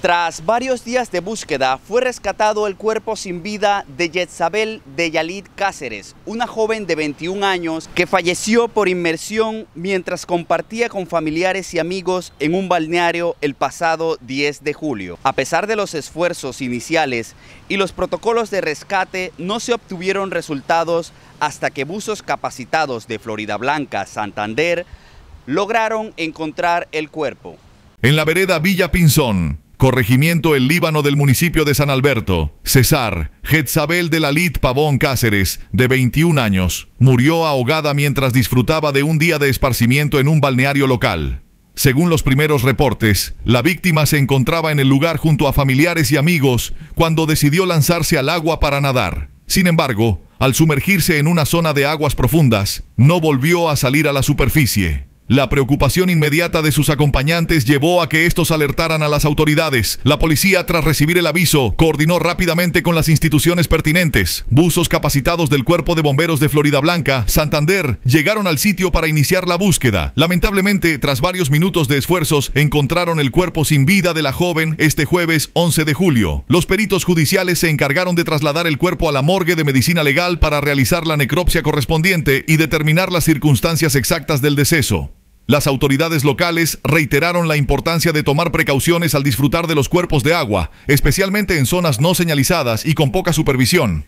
Tras varios días de búsqueda, fue rescatado el cuerpo sin vida de Yetzabel de Yalid Cáceres, una joven de 21 años que falleció por inmersión mientras compartía con familiares y amigos en un balneario el pasado 10 de julio. A pesar de los esfuerzos iniciales y los protocolos de rescate, no se obtuvieron resultados hasta que buzos capacitados de Florida Blanca, Santander, lograron encontrar el cuerpo. En la vereda Villa Pinzón Corregimiento El Líbano del municipio de San Alberto. Cesar, Jezabel de la Lid Pavón Cáceres, de 21 años, murió ahogada mientras disfrutaba de un día de esparcimiento en un balneario local. Según los primeros reportes, la víctima se encontraba en el lugar junto a familiares y amigos cuando decidió lanzarse al agua para nadar. Sin embargo, al sumergirse en una zona de aguas profundas, no volvió a salir a la superficie. La preocupación inmediata de sus acompañantes llevó a que estos alertaran a las autoridades. La policía, tras recibir el aviso, coordinó rápidamente con las instituciones pertinentes. Buzos capacitados del Cuerpo de Bomberos de Florida Blanca, Santander, llegaron al sitio para iniciar la búsqueda. Lamentablemente, tras varios minutos de esfuerzos, encontraron el cuerpo sin vida de la joven este jueves 11 de julio. Los peritos judiciales se encargaron de trasladar el cuerpo a la morgue de medicina legal para realizar la necropsia correspondiente y determinar las circunstancias exactas del deceso. Las autoridades locales reiteraron la importancia de tomar precauciones al disfrutar de los cuerpos de agua, especialmente en zonas no señalizadas y con poca supervisión.